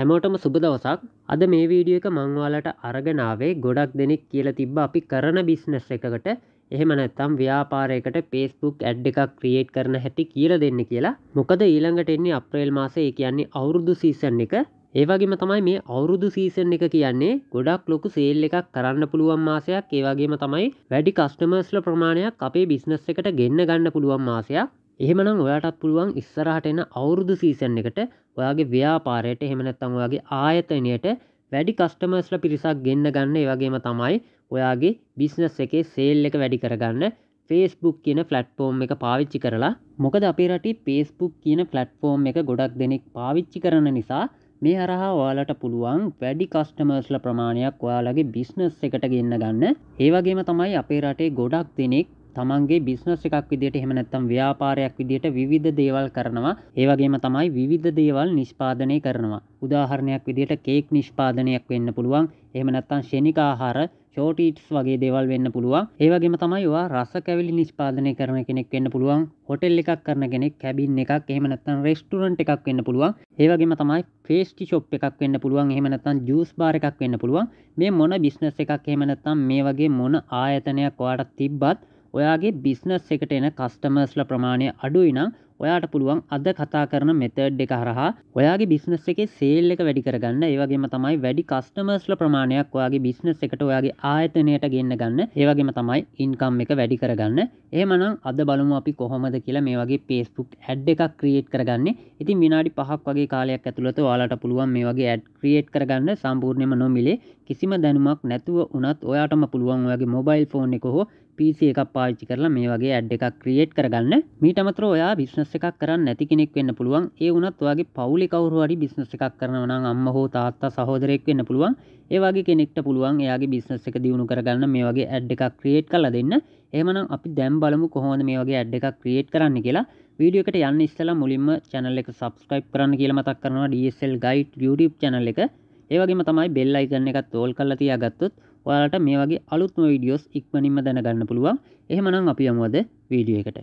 හැමෝටම සුබ දවසක් අද මේ වීඩියෝ එක මංවාලට අරගෙනාවේ ගොඩක් දෙනෙක් කියලා තිබ්බ අපි කරන බිස්නස් එකකට එහෙම නැත්තම් ව්‍යාපාරයකට පේස්බුක් ඇඩ් එකක් ක්‍රියේට් කරන හැටි කියල දෙන්න කියලා මොකද ඊළඟට එන්නේ අප්‍රේල් මාසේ කියන්නේ අවුරුදු සීසන් එක ඒවගේම තමයි මේ අවුරුදු සීසන් එක කියන්නේ ගොඩක් ලොකු සේල් එකක් කරන්න පුළුවන් මාසයක් ඒවගේම තමයි වැඩි කස්ටමර්ස්ල ප්‍රමාණයක් අපේ බිස්නස් එකට ගෙන්න්න ගන්න පුළුවන් මාසයක් එහෙමනම් ඔයාටත් පුළුවන් ඉස්සරහට එන අවුරුදු සීසන් එකට ඔයාගේ ව්‍යාපාරයට එහෙමනැත්තම් ඔයාගේ ආයතනයට වැඩි කස්ටමර්ස්ල පිරිසක් ගෙන්න්න ගන්න වගේම තමයි ඔයාගේ බිස්නස් එකේ සේල් එක වැඩි කරගන්න ෆේස්බුක් කියන ෆලට්ෆෝර්ම් එක පාවිච්චි කරලා මොකද අපේ රටි පේස්බුක් කියන ෆලට්ෆෝර්ම් එක ගොඩක් දෙනෙක් පාවිච්චි කරන නිසා මේ හරහා ඔයාලට පුළුවන් වැඩි කස්ටමර්ස්ල ප්‍රමාණයක් ඔයාලගේ බිස්නස් එකට ගෙන්න්න ගන්න ඒවගේම තමයි අපේ රටේ ගොඩක් දෙනෙක් තමන්ගේ බිස්නස් එකක් විදිට එහෙම නැත්තම් ව්‍යාපාරයක් විදිට විධ දේවල් කරනවා ඒවගේම තමයි විධ දේවල් නිෂ්පාදනය කරනවා උදාහරණයක් විදිට කේක් නිෂ්පාදනයක් වෙන්න පුළුවන් එහෙම නැත්තම් ශෙනිකාහාර ෂෝටීටස් වගේ දේවල් වෙන්න පුළුවන් ඒවගේම තමයි වා රස කැවිලි නිෂ්පාදනය කරන කෙනෙක් වෙන්න පුළුවන් හොටෙල් එකක් කරන කෙනෙක් කැබින් එකක් එහෙම නැත්තම් රෙස්ටුරන්ට් එකක් වෙන්න පුළුවන් ඒවගේම තමයි ෆේස්ටි ශොප් එකක් වෙන්න පුළුවන් එහෙම නැත්නම් ජූස් බාර් එකක් වෙන්න පුළුවන් මේ මොන බිස්නස් එකක් එහෙම නැත්නම් මේ වගේ මොන ආයතනයක් ඔයාට තිබ්බත් ඔයාගේ බිස්නස් එකට එන කස්ටමර්ස්ල ප්‍රමාණය අඩුයිනම් ඔයාට පුළුවන් අද කතා කරන මෙතඩ් එක හරහා ඔයාගේ බිස්නස් එකේ සේල් එක වැඩි කරගන්න ඒවගේම තමයි වැඩි කස්ටමර්ස්ල ප්‍රමාණයක් ඔයාගේ බිස්නස් එකට ඔයාගේ ආයතනයට ගෙන්න්න ගන්න ඒවගේම තමයි ඉන්කම් එක වැඩි කරගන්න ඒමනම් අද බලමු අපි කොහොමද කියලා මේ වගේ පේස්පුක් ඇඩ් එකක් ක්‍රියේට් කරගන්න ඉතින් විනාඩි පහක් වගේ කාලයක් ඇතුළත ඔයාලට පුළුවන් මේ වගේ ඇඩ් ක්‍රියේට් කරගන්න සම්පූර්ණයම නොමිලේ කිසිම දැනුමක් නැතුව උනත් ඔයාටම පුළුවන් ඔයාගේ මොබයිල් ෆෝන් එක හෝ පිසි එක පාච්චි කරලා මේ වගේ ඇඩ් එකක් ක්‍රියේට් කරගන්න මීටමතර ඔයා බිස්නස් එකක් කරන්න නැති කෙනෙක් වෙන්න පුළුවන් ඒ වුණත් වගේ පවුලි කවුරු හරි බිස්නස් එකක් කරනවා නම් අම්මා හෝ තාත්තා සහෝදරයෙක් වෙන්න පුළුවන් ඒ වගේ කෙනෙක්ට පුළුවන් එයාගේ බිස්නස් එක දියුණු කරගන්න මේ වගේ ඇඩ් එකක් ක්‍රියේට් කරලා දෙන්න එහෙමනම් අපි දැන් බලමු කොහොමද මේ වගේ ඇඩ් එකක් ක්‍රියේට් කරන්න කියලා වීඩියෝ එකට යන්න ඉස්සෙල්ලා මුලින්ම channel එක subscribe කරන්න කියලා මතක් කරනවා DSL guide YouTube channel එක. ඒ වගේම තමයි bell icon එකත් all කරලා තියාගත්තොත් ඔයාලට මේ වගේ අලුත්ම වීඩියෝස් ඉක්මනින්ම දැනගන්න පුළුවන් එහෙමනම් අපි යමුවද වීඩියෝ එකට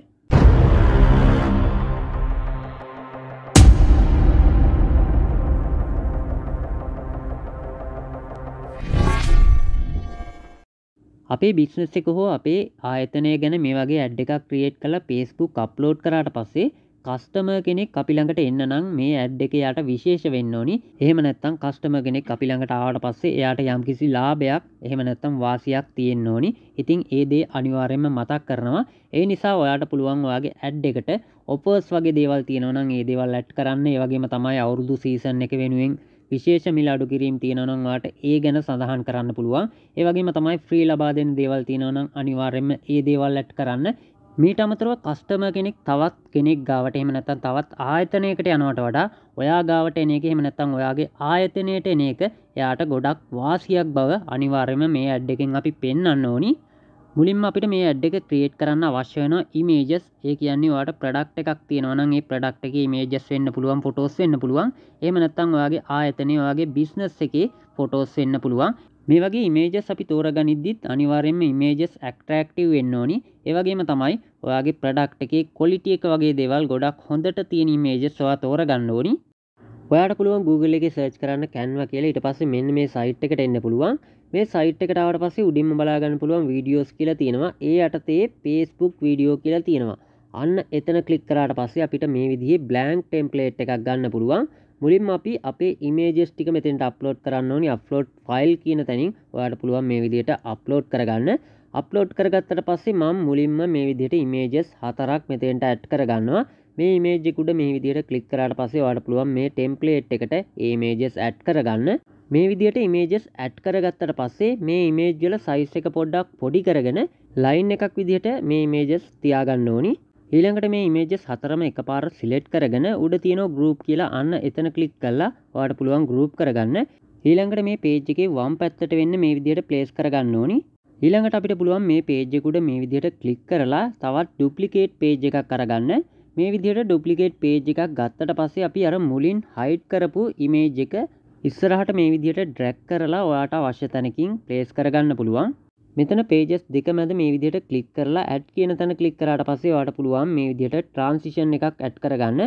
අපේ බික්නස් එක හෝ අපේ ආයතනය ගැන මේ වගේ ඇඩ් එකක් ක්‍රියේට් කළ පේස්කුක් අප්ලෝඩ් කරාට පස්සේ කස්ටම කෙනෙක් අපිළඟට එන්න නම් මේ ඇඩ් එක යට විශේෂ වෙන්න ඕනි එහෙම නැත්තම් කස්ටම කෙනෙක් අපිළඟට ආවට පස්සේ එයාට යම්කිසි ලාභයක් එහෙම නැත්තම් වාසියක් තියෙන්න ඕනි ඉතින් ඒ දේ අනිවාර්යෙන්ම මතක් කරනවා ඒ නිසා ඔයාට පුළුවන් ඔයාගේ ඇඩ් එකට ඔපර්ස් වගේ දේවල් තියෙනවා නම් ඒ දේවල් ඇඩ් කරන්න ඒ වගේම තමයි අවුරුදු සීසන් එක වෙනුවෙන් විශේෂ මිල අඩු කිරීම් තියෙනවනංවාට ඒ ගැන සඳහන් කරන්න පුළුවන් ඒවගේම තමයි ෆ්‍රී ලබාදෙන් දේවල් තියෙනවනම් අනිවාර්යෙන්ම ඒ දේවල් ඇට් කරන්න මීට අමතරව කස්ටම කෙනෙක් තවත් කෙනෙක් ගාවට එහෙම නැත්තම් තවත් ආයතනයකට යනවට වඩා ඔයා ගාවට එන එක එහෙම නැත්තම් ඔයාගේ ආයතනයට එන එක එයාට ගොඩක් වාසියක් බව අනිවාර්යයෙන්ම මේ ඇඩ් එකෙන් අපි පෙන්වන්න ඕනි. මුලින්ම අපිට මේ ඇඩ් එක ක්‍රියේට් කරන්න අවශ්‍ය වෙන ඉමේජස්. ඒ කියන්නේ ඔයාට ප්‍රොඩක්ට් එකක් තියෙනවා නම් ඒ ප්‍රොඩක්ට් එකේ ඉමේජස් වෙන්න පුළුවන්, ෆොටෝස් වෙන්න පුළුවන්. එහෙම නැත්තම් ඔයාගේ ආයතනයේ ඔයාගේ බිස්නස් එකේ ෆොටෝස් වෙන්න පුළුවන්. මේ වගේ ඉමේජස් අපි තෝරගනිද්දිත් අනිවාර්යෙන්ම ඉමේජස් ඇක්ට්‍රැක්ටිව් වෙන්න ඕනි. ඒ වගේම තමයි ඔයාගේ ප්‍රොඩක්ට් එකේ ක්වොලිටි එක වගේ දේවල් ගොඩක් හොඳට තියෙන ඉමේජස් ඔයා තෝරගන්න ඕනි. ඔයාට පුළුවන් Google එකේ search කරන්න Canva කියලා ඊට පස්සේ මෙන්න මේ site එකට එන්න පුළුවන්. මේ site එකට ආවට පස්සේ උඩින්ම බලා ගන්න පුළුවන් videos කියලා තියෙනවා. ඒ යටතේ Facebook video කියලා තියෙනවා. අන්න එතන click කරාට පස්සේ අපිට මේ විදිහේ blank template එකක් ගන්න පුළුවන්. මුලින්ම අපි අපේ ඉමේජස් ටික මෙතෙන්ට අප්ලෝඩ් කරන්න ඕනි අප්ලෝඩ් ෆයිල් කියන තැනින් ඔයාට පුළුවන් මේ විදිහට අප්ලෝඩ් කරගන්න අප්ලෝඩ් කරගත්තට පස්සේ මම මුලින්ම මේ විදිහට ඉමේජස් හතරක් මෙතෙන්ට ඇඩ් කරගන්නවා මේ ඉමේජ් එක උඩ මේ විදිහට ක්ලික් කරාට පස්සේ ඔයාට පුළුවන් මේ ටෙම්ප්ලේට් එකට ඒ ඉමේජස් ඇඩ් කරගන්න මේ විදිහට ඉමේජස් ඇඩ් කරගත්තට පස්සේ මේ ඉමේජ් වල සයිස් එක පොඩ්ඩක් පොඩි කරගෙන ලයින් එකක් විදිහට මේ ඉමේජස් තියාගන්න ඕනි ඊළඟට මේ ඉමේජස් හතරම එකපාර සිලෙට් කරගෙන උඩ තියෙන ගෲප් කියලා අන්න එතන ක්ලික් කරලා ඔයාලට පුළුවන් ගෲප් කරගන්න. ඊළඟට මේ page එකේ වම් පැත්තට වෙන්න මේ විදිහට place කරගන්න ඕනි. ඊළඟට අපිට පුළුවන් මේ page එක උඩ මේ විදිහට ක්ලික් කරලා තවත් duplicate page එකක් අරගන්න. මේ විදිහට duplicate page එකක් ගත්තට පස්සේ අපි අර මුලින් hide කරපු image එක ඉස්සරහට මේ විදිහට drag කරලා ඔයාට අවශ්‍ය තැනකින් place කරගන්න පුළුවන්. මෙතන පේජස් දෙක මැද මේ විදියට කලික් කරලා ඇඩ් කියන තැන කලික් කරාට පස්සේ වාට පුළුවන් මේ විදියට ට්‍රන්සිෂන් එකක් ඇඩ් කරගන්න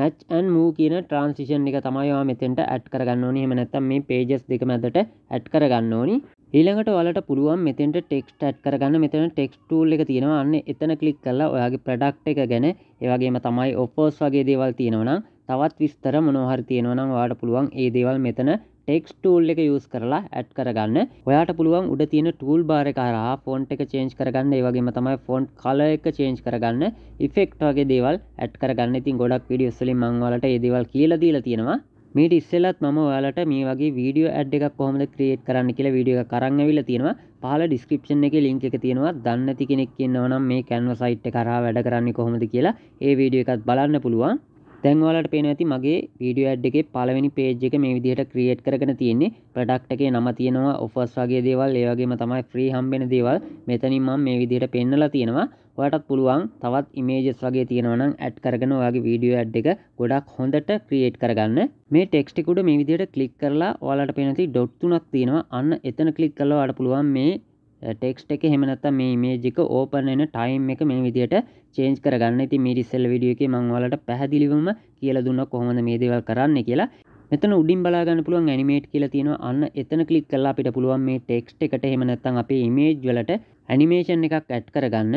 මැච් ඇන් මූ කියන ට්‍රන්සිෂන් එක තමයිවා මෙතෙන්ට ඇඩ් කරගන්න ඕනි හෙමනැත්තම් මේ පේජස් දෙක මැදට ඇඩ් කරගන්න ඕනි ඊළඟට වලට පුළුවන් මෙතෙන්ට ටෙක්ස්ට ඇඩ් කරගන්න මෙතන ටෙක්ස්ටූල් එක තියෙනවා අන්න එතන කලික් කරලා ඔයාගේ ප්‍රඩක්් එක ගැන ඒවගේම තමයි ඔෆෝස් වගේ දේවල් තියෙනවනම් තවත් විස්තර මොනොහරි තියෙනවනම් වාට පුළුවන් ඒ දේවල් මෙතන ටෙක්ස් ටූල් එක යස් කරලා ඇඩ් කරගන්න ඔයාට පුළුවන් උඩ තියෙන ටූල් බාර කරහා ෆොන්ට් එක චේන්ජ් කරගන්න ඒවගේම තමයි ෆොන්ට් කල එක චේන්ජ් කරගන්න ඉෆෙක්ට් වගේ දේවල් ඇඩ් කරගන්න ඉතින් ගොඩක් විඩියස්වලින් මංවලට ඒදවල් කියලා දීලා තියෙනවා මීට ඉස්සෙලත් මම ඔයාලට මේ වගේ වීඩියෝ ඇඩ් එකක් කොහොමද ක්‍රියේට් කරන්න කියලා වීඩියෝ එක කරන් ඇවිල්ලා තියෙනවා. පහල ඩිස්ක්‍රිප්ෂන් එකේ ලින්ක් එක තියෙනවා. දන්නේ නැති කෙනෙක් ඉන්නවා නම් මේ Canva සයිට් එක කරා වැඩ කරන්නේ කොහොමද කියලා ඒ වීඩියෝ එකත් බලන්න පුළුවන්. තැන්වලට පේන ඇති මගේ වීඩියෝ ඇඩ් එකේ පළවෙනි පේජ් එක මේ විදිහට ක්‍රියේට් කරගෙන තියෙන්නේ ප්‍රොඩක්ට් එකේ නම තියෙනවා ඔෆර්ස් වගේ දේවල් ඒ වගේම තමයි ෆ්‍රී හම්බෙන දේවල් මෙතනින් මම මේ විදිහට පෙන්නලා තියෙනවා ඔයාටත් පුළුවන් තවත් ඉමේජස් වගේ තියෙනවා නම් ඇඩ් කරගෙන ඔයාගේ වීඩියෝ ඇඩ් එක ගොඩක් හොඳට ක්‍රියේට් කරගන්න මේ ටෙක්ස්ට් එක උඩ මේ විදිහට ක්ලික් කරලා ඔයාලට පේන තියෙන ඩොට් තුනක් තියෙනවා අන්න එතන ක්ලික් කළා ඔයාලට පුළුවන් මේ ටෙක්ස්ට එක හෙමනත්ත මේ මේජ් එක ඕපන් එන ටයිම් එක මේ විදියට චේන්ජ් කරගන්න ඉති මිරිස්සල් විඩිය එක මංවලට පැහදිලිවම කියල දුන්න කොහොමද මේ දේවල් කරන්න කියලා මෙතන උඩින් බලාගන්න පුළුවන් ඇනිමේට් කියලා තියෙනවා අන්න එතන ක්ලික් කළා අපිට පුළුවන් මේ ටෙක්ස්ට් එකට එහෙම නැත්නම් අපේ ඉමේජ් වලට ඇනිමේෂන් එකක් ඇඩ් කරගන්න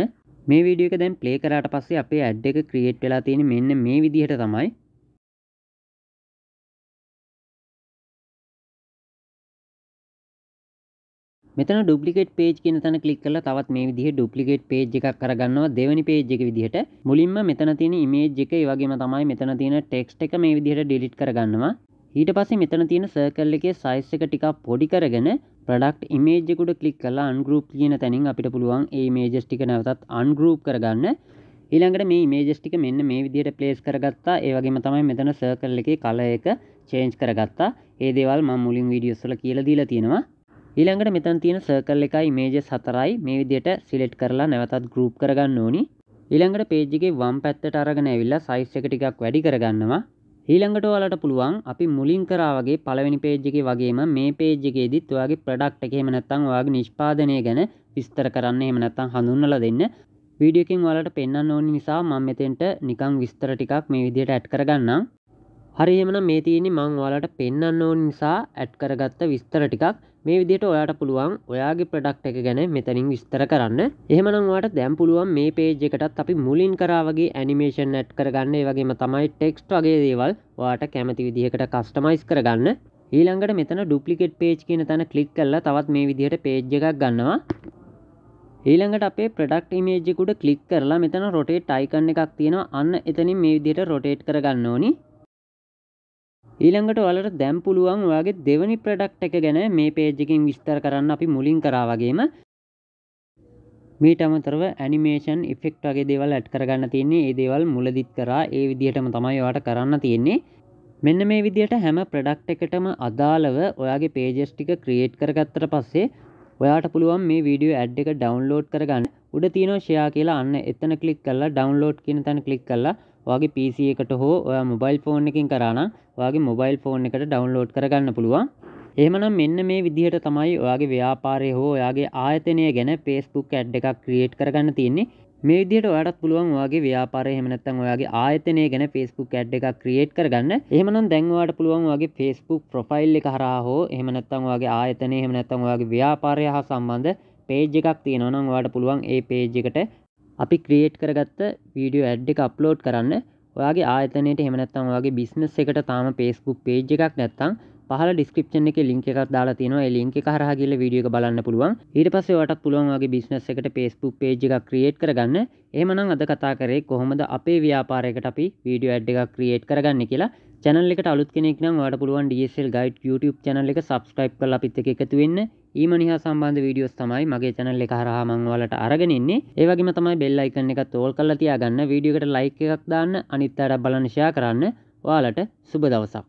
මේ වීඩියෝ එක දැන් ප්ලේ කරාට පස්සේ අපේ ඇඩ් එක ක්‍රියේට් වෙලා තියෙන්නේ මෙන්න මේ විදිහට තමයි මෙතන ඩුපලිකේට් පේජ් කියන තැන කලික් කළා තවත් මේ විදිහේ ඩුප්ලිකේට් පේජ් එකක් කරගන්නවා දෙවෙනි පේජ් එක විදිහට මුලින්ම මෙතන තියෙන ඉමේජ් එක ඒ වගේම තමයි මෙතන තියෙන ටෙක්ස්ට් එක මේ විදිහට ඩිලීට් කරගන්නවා ඊට පස්සේ මෙතන තියෙන සර්කල් එකේ සයිස් එක ටිකක් පොඩි කරගෙන ප්‍රොඩක්ට් ඉමේජ් එකට ක්ලික් කරලා අන්ග්‍රූප් කියන තැනින් අපිට පුළුවන් ඒ ඉමේජස් ටික නැවතත් අන්ග්‍රූප් කරගන්න ඊළඟට මේ ඉමේජස් ටික මෙන්න මේ විදිහට ප්ලේස් කරගත්තා ඒ වගේම තමයි මෙතන සර්කල් එකේ කලර් එක චේන්ජ් කරගත්තා ඒ දේවල් මම මුලින් වීඩියෝස් වල කියලා දීලා තියෙනවා ඊළඟට මෙතන් තියෙන සර්කල් එකයි ඉමේජස් හතරයි මේ විදිහට සිලෙක්ට් කරලා නැවතත් ගෲප් කරගන්න ඕනි. ඊළඟට page එකේ වම් පැත්තට අරගෙන ඇවිල්ලා size එක ටිකක් වැඩි කරගන්නවා. ඊළඟට ඔයාලට පුළුවන් අපි මුලින් කරා වගේ පළවෙනි page එකේ වගේම මේ page එකේදීත් ඔයාගේ product එක එහෙම නැත්නම් ඔයාගේ නිෂ්පාදනය ගැන විස්තර කරන්න එහෙම නැත්නම් හඳුන්වලා දෙන්න. වීඩියෝ එකෙන් ඔයාලට පෙන්වන්න ඕන නිසා මම මෙතෙන්ට නිකන් විස්තර ටිකක් මේ විදිහට ඇඩ් කරගන්නම්. හරි එහෙමනම් මේ තියෙන්නේ මම ඔයාලට පෙන්වන්න ඕන නිසා ඇඩ් කරගත්ත විස්තර ටිකක්. මේ විදිට ඔයාට පුළුවන් ඔයාගේ ප්‍රඩක්් එක ගැන මෙතනින් විස්තර කරන්න එහමනවාට දැම් පුළුවන් මේ පේජ් එකටත් අපි මුලින් කරාවගේ ඇනිමේෂන් ඇට් කරගන්න වගේම තමයි ටෙක්ස්ට වගේ දේවල් වාට කැමති විදිහකට කස්ටමයිස් කරගන්න ඊළඟට මෙතන ඩුපලිකෙට් පේච් කියන තැන කලික් කරලා තවත් මේ විදිහට පේජ් එකක් ගන්නවා ඊළඟට අපේ ප්‍රඩක්් ඉමේජ්කුට කලික් කරලා මෙතන රොටේට් අයිකන්න එකක් තියෙන අන්න එතනින් මේ විදිහට රොටේට් කරගන්න ඕනි ඊළඟට ඔලට දැම් පුළුවන් ඔයාගේ දෙවනි ප්‍රඩක්් එක ගැන මේ පේජ්ජකින් විස්තර කරන්න අපි මුලින් කරාවගේම මීට අමතරව ඇනිමේෂන් ඉෆෙක්ට් වගේ දේවල් ඇට් කරගන්න තියන්නේ ඒ දේවල් මුලදිත් කරා ඒ විදිහටම තමයි වාට කරන්න තියෙන්නේ මෙන්න මේ විදිහට හැම ප්‍රඩක්් එකටම අදාළව ඔයාගේ පේජස් ටික ක්‍රියේට් කරගත්තර පස්සේ ඔයාට පුළුවන් මේ වීඩියෝ ඇඩ් එක ඩවන්ලෝඩ් කරගන්න උඩ තියනෝ ෂයා කියලා අන්න එතන කලික් කල්ලා ඩවන්ලෝඩ් කියන තැන කලික් කල්ලා වගේ පිසි එකට හෝ ඔයා මොබයිල් ෆෝන් එකින් කරන්න වගේ මොබයිල් ෆෝන් එකට ඩවන්ලෝඩ් කරගන්න පුළුවන් එහමනම් මෙන්න මේ විදිහට තමයි ඔයාගේ ව්‍යාපාරය හෝ ඔයාගේ ආයතනය ගැන පේස්බුක් ඇඩ් එකක් ක්‍රියේට් කරගන්න තියන්නේ මේ විදිහට ඔයාටත් පුළුවන් ඔයාගේ ව්‍යාපාරය එහෙම නැත්නම් ඔයාගේ ආයතනය ගැන Facebook ඇඩ් එකක් ක්‍රියේට් කරගන්න. එහෙමනම් දැන් ඔයාට පුළුවන් ඔයාගේ Facebook ප්‍රොෆයිල් එක හරහා හෝ එහෙම නැත්නම් ඔයාගේ ආයතනය එහෙම නැත්නම් ඔයාගේ ව්‍යාපාරය හා සම්බන්ධ පේජ් එකක් තියෙනවා නම් ඔයාට පුළුවන් ඒ පේජ් එකට අපි ක්‍රියේට් කරගත්ත වීඩියෝ ඇඩ් එක අප්ලෝඩ් කරන්න ඔයාගේ ආතනයට හෙමනත්තම් වගේ බිස්නස් එකට තාම පේස්බුක් පේජ් එකක් නැත්තං පහල ඩිස්ක්‍රපෂන් එක ලින්ක එකක් දාලා තියෙනවා ලින්ක හරහ කියල වීඩියක බලන්න පුළුවන් ඊට පස්සේ වටත් පුළුවන්ගේ බිස්නස් එකට පේස්පුක් පේජ් එකක් ක්‍රියේට් කරගන්න එහමනම් අද කතා කරේ කොහොමද අපේ ව්‍යාපාරයකට අපි වීඩියෝ ඇඩ් එකක් ක්‍රියේට් කරගන්න කියලා චැනල් එකට අලුත් කෙනෙක් නම් ඔයාලට පුළුවන් DSL guide YouTube channel එක subscribe කරලා අපිත් එක්ක එකතු වෙන්න. ඊමණිහා සම්බන්ධ වීඩියෝස් තමයි මගේ channel එක හරහා මම ඔයාලට අරගෙන ඉන්නේ. ඒ වගේම තමයි bell icon එකත් all කරලා තියාගන්න. වීඩියෝ එකට like එකක් දාන්න, අනිත් අයට බලන්න share කරන්න. ඔයාලට සුබ දවසක්.